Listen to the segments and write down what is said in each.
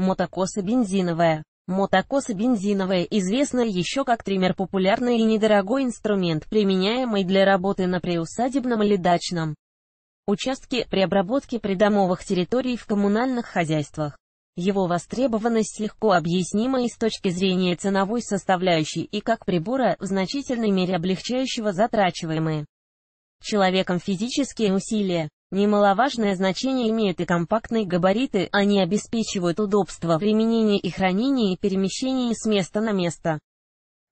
мотокоса бензиновая. Мотокоса бензиновая известна еще как триммер популярный и недорогой инструмент, применяемый для работы на приусадебном или дачном участке при обработке придомовых территорий в коммунальных хозяйствах. Его востребованность легко объяснима и с точки зрения ценовой составляющей и как прибора, в значительной мере облегчающего затрачиваемые человеком физические усилия. Немаловажное значение имеют и компактные габариты, они обеспечивают удобство применения и хранения и перемещения с места на место.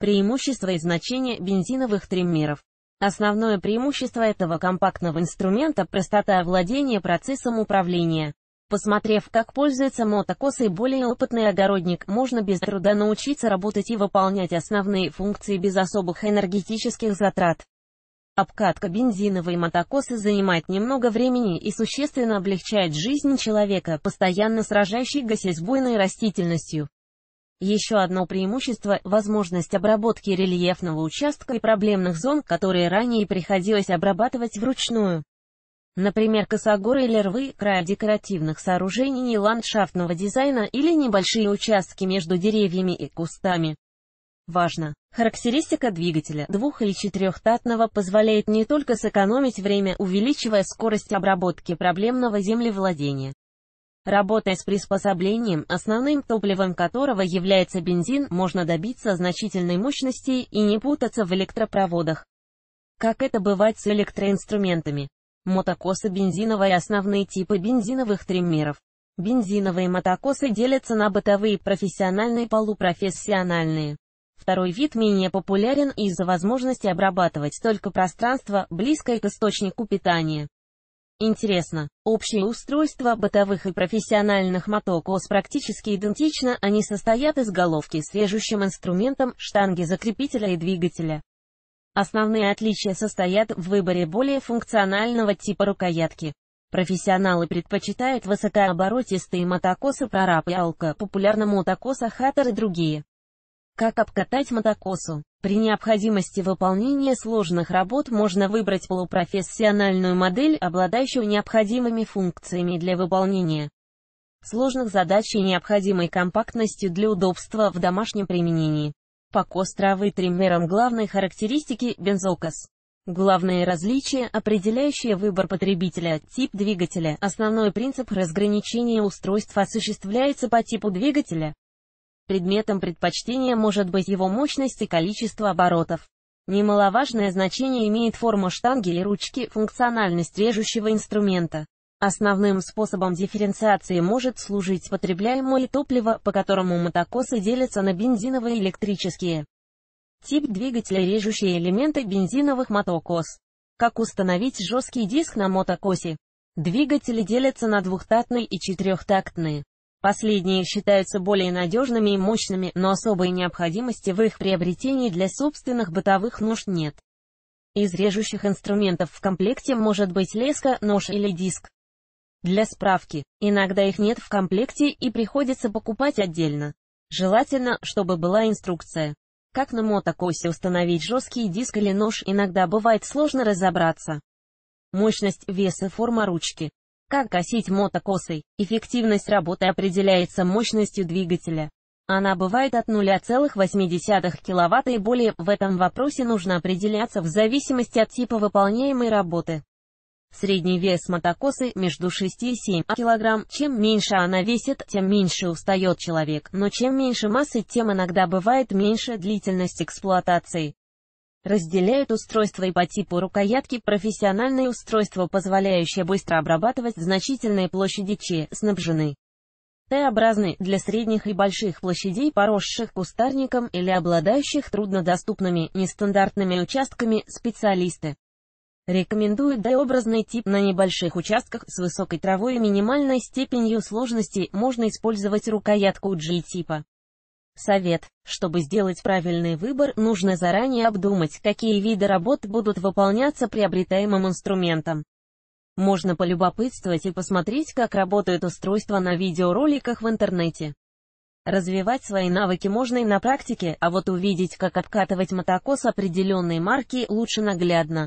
Преимущество и значение бензиновых триммеров. Основное преимущество этого компактного инструмента – простота овладения процессом управления. Посмотрев, как пользуется мотокосой более опытный огородник, можно без труда научиться работать и выполнять основные функции без особых энергетических затрат. Обкатка бензиновой мотокосы занимает немного времени и существенно облегчает жизнь человека, постоянно сражающегося с буйной растительностью. Еще одно преимущество – возможность обработки рельефного участка и проблемных зон, которые ранее приходилось обрабатывать вручную. Например, косогоры или рвы, края декоративных сооружений и ландшафтного дизайна или небольшие участки между деревьями и кустами. Важно! Характеристика двигателя двух- или четырехтатного позволяет не только сэкономить время, увеличивая скорость обработки проблемного землевладения. Работая с приспособлением, основным топливом которого является бензин, можно добиться значительной мощности и не путаться в электропроводах. Как это бывает с электроинструментами? Мотокосы бензиновые основные типы бензиновых триммеров. Бензиновые мотокосы делятся на бытовые, профессиональные, полупрофессиональные. Второй вид менее популярен из-за возможности обрабатывать только пространство, близкое к источнику питания. Интересно, общее устройство бытовых и профессиональных мотокос практически идентично, они состоят из головки с режущим инструментом, штанги закрепителя и двигателя. Основные отличия состоят в выборе более функционального типа рукоятки. Профессионалы предпочитают высокооборотистые мотокосы прораб и алка, популярна мотокоса хаттер и другие. Как обкатать мотокосу? При необходимости выполнения сложных работ можно выбрать полупрофессиональную модель, обладающую необходимыми функциями для выполнения сложных задач и необходимой компактностью для удобства в домашнем применении. Покос травы триммером главной характеристики бензокос. Главные различия, определяющие выбор потребителя, тип двигателя, основной принцип разграничения устройств осуществляется по типу двигателя, Предметом предпочтения может быть его мощность и количество оборотов. Немаловажное значение имеет форма штанги или ручки, функциональность режущего инструмента. Основным способом дифференциации может служить потребляемое топливо, по которому мотокосы делятся на бензиновые и электрические. Тип двигателя режущие элементы бензиновых мотокос. Как установить жесткий диск на мотокосе? Двигатели делятся на двухтактные и четырехтактные. Последние считаются более надежными и мощными, но особой необходимости в их приобретении для собственных бытовых нужд нет. Из режущих инструментов в комплекте может быть леска, нож или диск. Для справки, иногда их нет в комплекте и приходится покупать отдельно. Желательно, чтобы была инструкция. Как на мотокосе установить жесткий диск или нож, иногда бывает сложно разобраться. Мощность, вес и форма ручки. Как косить мотокосой? Эффективность работы определяется мощностью двигателя. Она бывает от 0,8 кВт и более, в этом вопросе нужно определяться в зависимости от типа выполняемой работы. Средний вес мотокосы между 6 и 7 кг. Чем меньше она весит, тем меньше устает человек, но чем меньше массы, тем иногда бывает меньше длительность эксплуатации разделяют устройства и по типу рукоятки профессиональные устройства, позволяющие быстро обрабатывать значительные площади ч, снабжены т образной для средних и больших площадей, поросших кустарником или обладающих труднодоступными, нестандартными участками, специалисты. Рекомендуют Д-образный тип на небольших участках с высокой травой и минимальной степенью сложности, можно использовать рукоятку G-типа. Совет. Чтобы сделать правильный выбор, нужно заранее обдумать, какие виды работ будут выполняться приобретаемым инструментом. Можно полюбопытствовать и посмотреть, как работают устройства на видеороликах в интернете. Развивать свои навыки можно и на практике, а вот увидеть, как обкатывать мотокос определенной марки, лучше наглядно.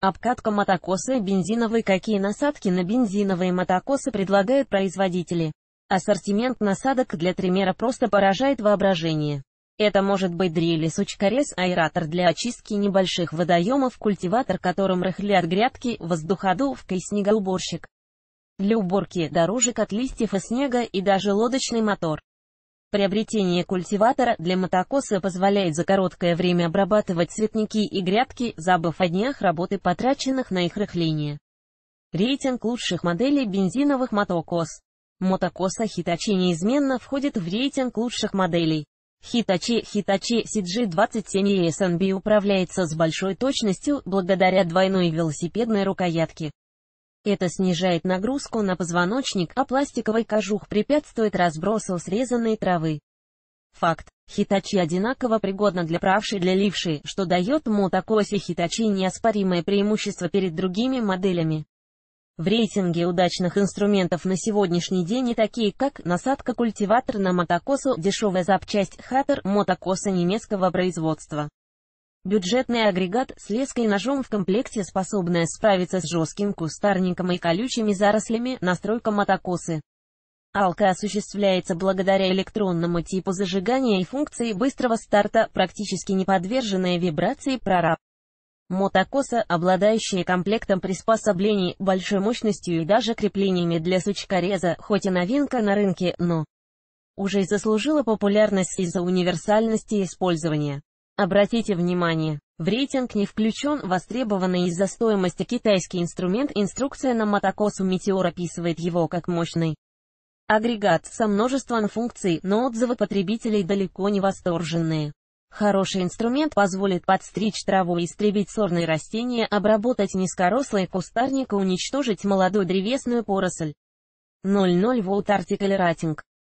Обкатка мотокоса и бензиновые какие насадки на бензиновые мотокосы предлагают производители. Ассортимент насадок для триммера просто поражает воображение. Это может быть дрель сучкорез, аэратор для очистки небольших водоемов, культиватор, которым рыхлят грядки, воздуходувка и снегоуборщик. Для уборки дорожек от листьев и снега и даже лодочный мотор. Приобретение культиватора для мотокоса позволяет за короткое время обрабатывать цветники и грядки, забыв о днях работы, потраченных на их рыхление. Рейтинг лучших моделей бензиновых мотокос. Мотокоса Hitachi неизменно входит в рейтинг лучших моделей. Hitachi Hitachi CG27 ESNB управляется с большой точностью благодаря двойной велосипедной рукоятке. Это снижает нагрузку на позвоночник, а пластиковый кожух препятствует разбросу срезанной травы. Факт. Хитачи одинаково пригодна для правшей и для лившей, что дает мотокосе Хитачи неоспоримое преимущество перед другими моделями. В рейтинге удачных инструментов на сегодняшний день и такие, как насадка культиватор на мотокосу, дешевая запчасть хаттер, мотокоса немецкого производства. Бюджетный агрегат с леской и ножом в комплекте, способная справиться с жестким кустарником и колючими зарослями, настройка мотокосы. Алка осуществляется благодаря электронному типу зажигания и функции быстрого старта, практически не подверженная вибрации прораб. Мотокоса, обладающие комплектом приспособлений, большой мощностью и даже креплениями для сучкореза, хоть и новинка на рынке, но уже и заслужила популярность из-за универсальности использования. Обратите внимание, в рейтинг не включен востребованный из-за стоимости китайский инструмент инструкция на мотокосу Метеор описывает его как мощный агрегат со множеством функций, но отзывы потребителей далеко не восторженные. Хороший инструмент позволит подстричь траву, истребить сорные растения, обработать низкорослые кустарник и уничтожить молодую древесную поросль. 00 Volt Article Rating